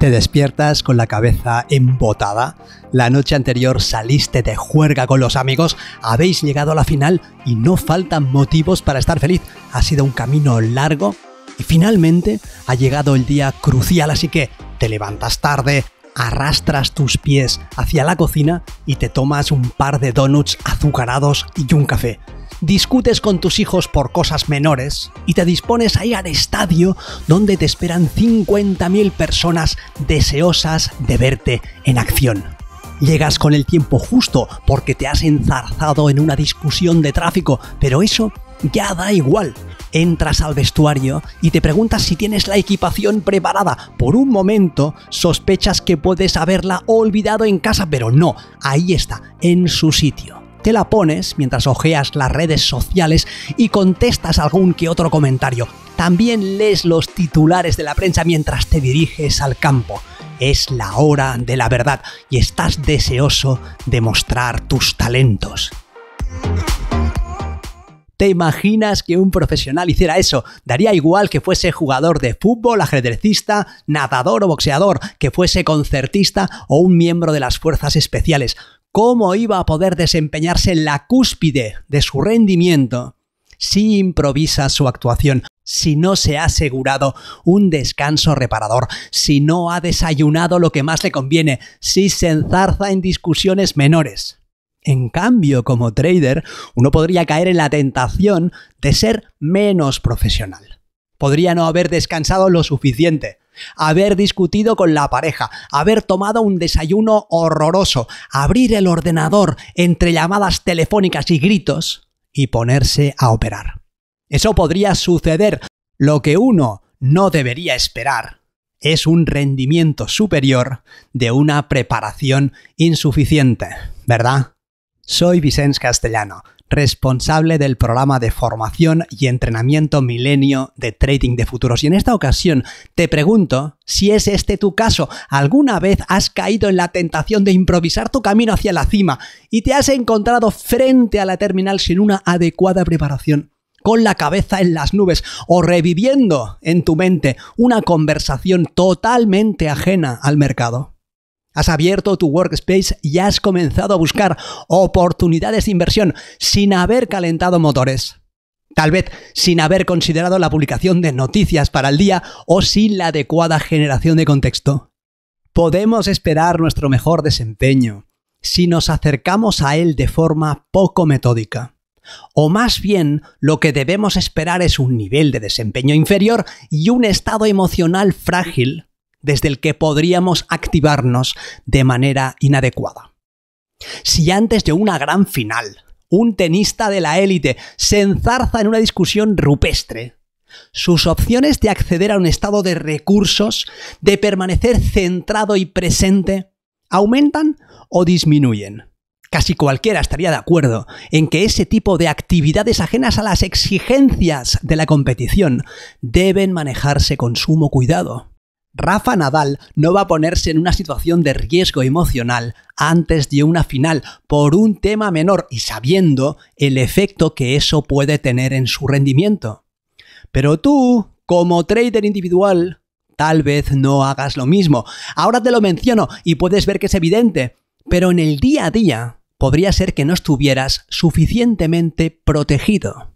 Te despiertas con la cabeza embotada. La noche anterior saliste de juerga con los amigos, habéis llegado a la final y no faltan motivos para estar feliz. Ha sido un camino largo y finalmente ha llegado el día crucial, así que te levantas tarde, arrastras tus pies hacia la cocina y te tomas un par de donuts azucarados y un café discutes con tus hijos por cosas menores y te dispones a ir al estadio donde te esperan 50.000 personas deseosas de verte en acción. Llegas con el tiempo justo porque te has enzarzado en una discusión de tráfico, pero eso ya da igual. Entras al vestuario y te preguntas si tienes la equipación preparada. Por un momento sospechas que puedes haberla olvidado en casa, pero no, ahí está, en su sitio. Te la pones mientras ojeas las redes sociales y contestas algún que otro comentario. También lees los titulares de la prensa mientras te diriges al campo. Es la hora de la verdad y estás deseoso de mostrar tus talentos. ¿Te imaginas que un profesional hiciera eso? Daría igual que fuese jugador de fútbol, ajedrecista, nadador o boxeador, que fuese concertista o un miembro de las fuerzas especiales cómo iba a poder desempeñarse en la cúspide de su rendimiento si improvisa su actuación, si no se ha asegurado un descanso reparador, si no ha desayunado lo que más le conviene, si se enzarza en discusiones menores. En cambio, como trader, uno podría caer en la tentación de ser menos profesional. Podría no haber descansado lo suficiente, haber discutido con la pareja, haber tomado un desayuno horroroso, abrir el ordenador entre llamadas telefónicas y gritos y ponerse a operar. Eso podría suceder. Lo que uno no debería esperar es un rendimiento superior de una preparación insuficiente, ¿verdad? Soy Vicente Castellano responsable del programa de formación y entrenamiento milenio de trading de futuros. Y en esta ocasión te pregunto si es este tu caso. ¿Alguna vez has caído en la tentación de improvisar tu camino hacia la cima y te has encontrado frente a la terminal sin una adecuada preparación? con la cabeza en las nubes o reviviendo en tu mente una conversación totalmente ajena al mercado. Has abierto tu workspace y has comenzado a buscar oportunidades de inversión sin haber calentado motores. Tal vez sin haber considerado la publicación de noticias para el día o sin la adecuada generación de contexto. Podemos esperar nuestro mejor desempeño si nos acercamos a él de forma poco metódica. O más bien, lo que debemos esperar es un nivel de desempeño inferior y un estado emocional frágil desde el que podríamos activarnos de manera inadecuada. Si antes de una gran final, un tenista de la élite se enzarza en una discusión rupestre, sus opciones de acceder a un estado de recursos, de permanecer centrado y presente, aumentan o disminuyen. Casi cualquiera estaría de acuerdo en que ese tipo de actividades ajenas a las exigencias de la competición deben manejarse con sumo cuidado. Rafa Nadal no va a ponerse en una situación de riesgo emocional antes de una final por un tema menor y sabiendo el efecto que eso puede tener en su rendimiento. Pero tú, como trader individual, tal vez no hagas lo mismo. Ahora te lo menciono y puedes ver que es evidente, pero en el día a día podría ser que no estuvieras suficientemente protegido.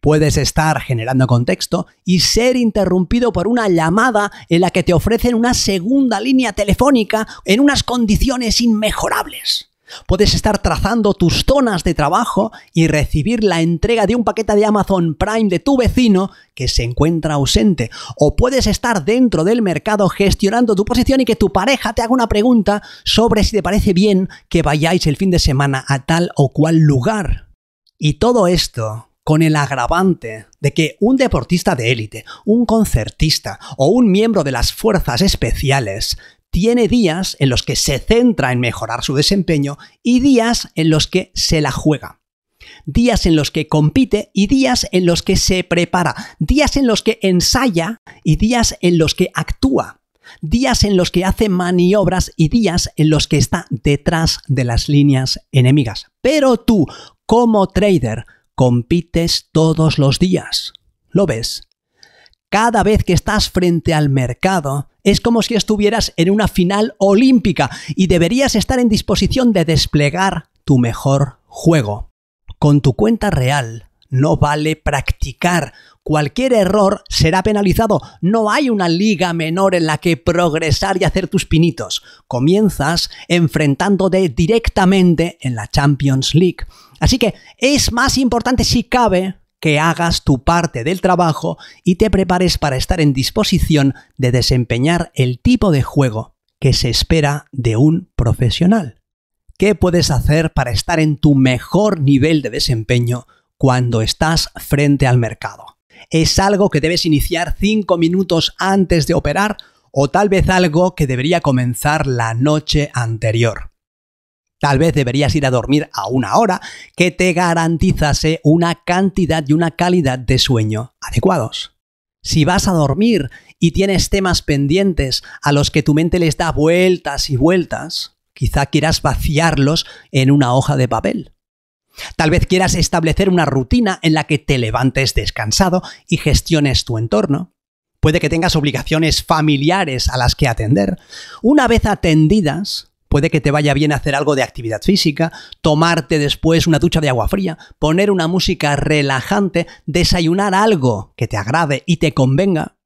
Puedes estar generando contexto y ser interrumpido por una llamada en la que te ofrecen una segunda línea telefónica en unas condiciones inmejorables. Puedes estar trazando tus zonas de trabajo y recibir la entrega de un paquete de Amazon Prime de tu vecino que se encuentra ausente. O puedes estar dentro del mercado gestionando tu posición y que tu pareja te haga una pregunta sobre si te parece bien que vayáis el fin de semana a tal o cual lugar. Y todo esto con el agravante de que un deportista de élite, un concertista o un miembro de las fuerzas especiales tiene días en los que se centra en mejorar su desempeño y días en los que se la juega. Días en los que compite y días en los que se prepara. Días en los que ensaya y días en los que actúa. Días en los que hace maniobras y días en los que está detrás de las líneas enemigas. Pero tú, como trader, Compites todos los días. ¿Lo ves? Cada vez que estás frente al mercado, es como si estuvieras en una final olímpica y deberías estar en disposición de desplegar tu mejor juego. Con tu cuenta real no vale practicar Cualquier error será penalizado. No hay una liga menor en la que progresar y hacer tus pinitos. Comienzas enfrentándote directamente en la Champions League. Así que es más importante si cabe que hagas tu parte del trabajo y te prepares para estar en disposición de desempeñar el tipo de juego que se espera de un profesional. ¿Qué puedes hacer para estar en tu mejor nivel de desempeño cuando estás frente al mercado? es algo que debes iniciar 5 minutos antes de operar o tal vez algo que debería comenzar la noche anterior. Tal vez deberías ir a dormir a una hora que te garantizase una cantidad y una calidad de sueño adecuados. Si vas a dormir y tienes temas pendientes a los que tu mente les da vueltas y vueltas, quizá quieras vaciarlos en una hoja de papel. Tal vez quieras establecer una rutina en la que te levantes descansado y gestiones tu entorno. Puede que tengas obligaciones familiares a las que atender. Una vez atendidas, puede que te vaya bien hacer algo de actividad física, tomarte después una ducha de agua fría, poner una música relajante, desayunar algo que te agrade y te convenga.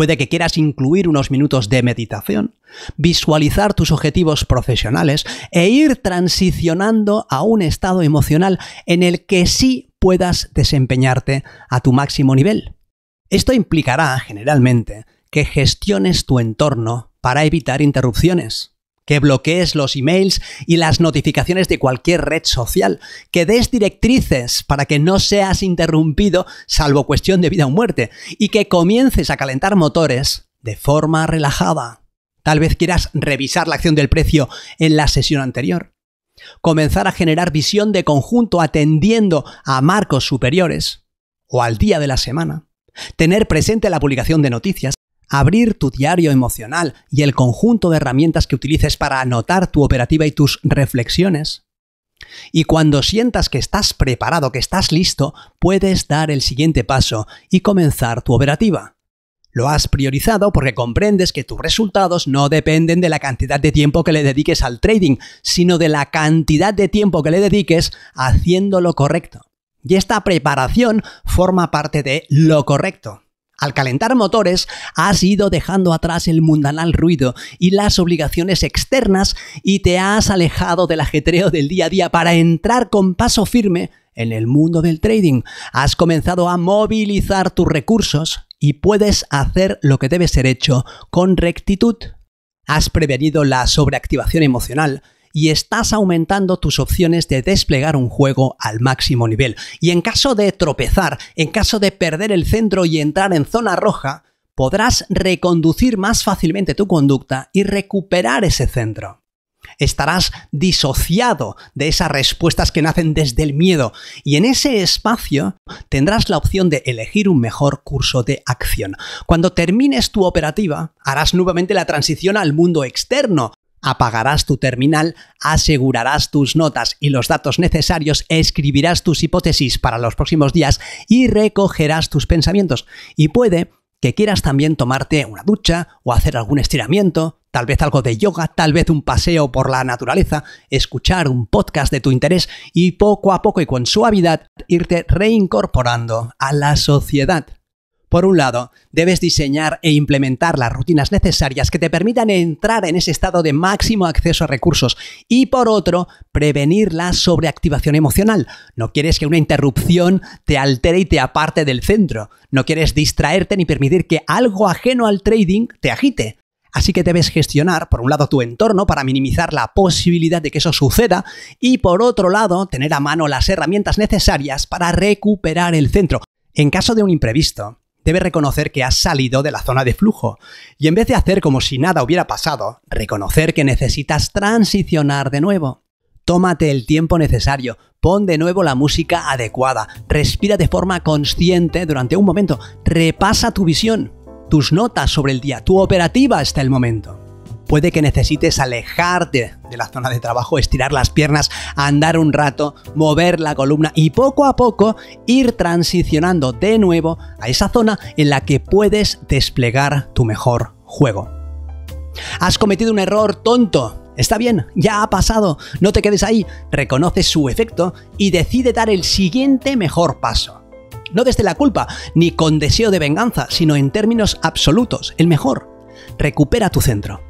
Puede que quieras incluir unos minutos de meditación, visualizar tus objetivos profesionales e ir transicionando a un estado emocional en el que sí puedas desempeñarte a tu máximo nivel. Esto implicará, generalmente, que gestiones tu entorno para evitar interrupciones que bloquees los emails y las notificaciones de cualquier red social, que des directrices para que no seas interrumpido salvo cuestión de vida o muerte y que comiences a calentar motores de forma relajada. Tal vez quieras revisar la acción del precio en la sesión anterior. Comenzar a generar visión de conjunto atendiendo a marcos superiores o al día de la semana. Tener presente la publicación de noticias abrir tu diario emocional y el conjunto de herramientas que utilices para anotar tu operativa y tus reflexiones. Y cuando sientas que estás preparado, que estás listo, puedes dar el siguiente paso y comenzar tu operativa. Lo has priorizado porque comprendes que tus resultados no dependen de la cantidad de tiempo que le dediques al trading, sino de la cantidad de tiempo que le dediques haciendo lo correcto. Y esta preparación forma parte de lo correcto. Al calentar motores, has ido dejando atrás el mundanal ruido y las obligaciones externas y te has alejado del ajetreo del día a día para entrar con paso firme en el mundo del trading. Has comenzado a movilizar tus recursos y puedes hacer lo que debe ser hecho con rectitud. Has prevenido la sobreactivación emocional y estás aumentando tus opciones de desplegar un juego al máximo nivel. Y en caso de tropezar, en caso de perder el centro y entrar en zona roja, podrás reconducir más fácilmente tu conducta y recuperar ese centro. Estarás disociado de esas respuestas que nacen desde el miedo y en ese espacio tendrás la opción de elegir un mejor curso de acción. Cuando termines tu operativa, harás nuevamente la transición al mundo externo, apagarás tu terminal, asegurarás tus notas y los datos necesarios, escribirás tus hipótesis para los próximos días y recogerás tus pensamientos. Y puede que quieras también tomarte una ducha o hacer algún estiramiento, tal vez algo de yoga, tal vez un paseo por la naturaleza, escuchar un podcast de tu interés y poco a poco y con suavidad irte reincorporando a la sociedad. Por un lado, debes diseñar e implementar las rutinas necesarias que te permitan entrar en ese estado de máximo acceso a recursos y por otro, prevenir la sobreactivación emocional. No quieres que una interrupción te altere y te aparte del centro. No quieres distraerte ni permitir que algo ajeno al trading te agite. Así que debes gestionar, por un lado, tu entorno para minimizar la posibilidad de que eso suceda y, por otro lado, tener a mano las herramientas necesarias para recuperar el centro. En caso de un imprevisto, debe reconocer que has salido de la zona de flujo y en vez de hacer como si nada hubiera pasado, reconocer que necesitas transicionar de nuevo. Tómate el tiempo necesario, pon de nuevo la música adecuada, respira de forma consciente durante un momento, repasa tu visión, tus notas sobre el día, tu operativa hasta el momento puede que necesites alejarte de la zona de trabajo, estirar las piernas, andar un rato, mover la columna y poco a poco ir transicionando de nuevo a esa zona en la que puedes desplegar tu mejor juego. Has cometido un error tonto, Está bien, ya ha pasado, no te quedes ahí, reconoce su efecto y decide dar el siguiente mejor paso. No desde la culpa, ni con deseo de venganza, sino en términos absolutos, el mejor. Recupera tu centro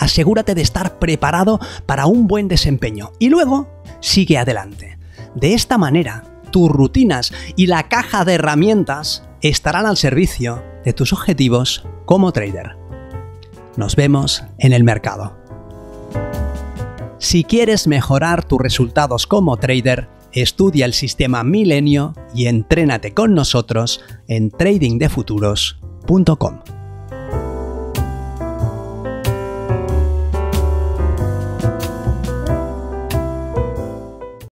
asegúrate de estar preparado para un buen desempeño y luego sigue adelante. De esta manera, tus rutinas y la caja de herramientas estarán al servicio de tus objetivos como trader. Nos vemos en el mercado. Si quieres mejorar tus resultados como trader, estudia el sistema Milenio y entrénate con nosotros en tradingdefuturos.com.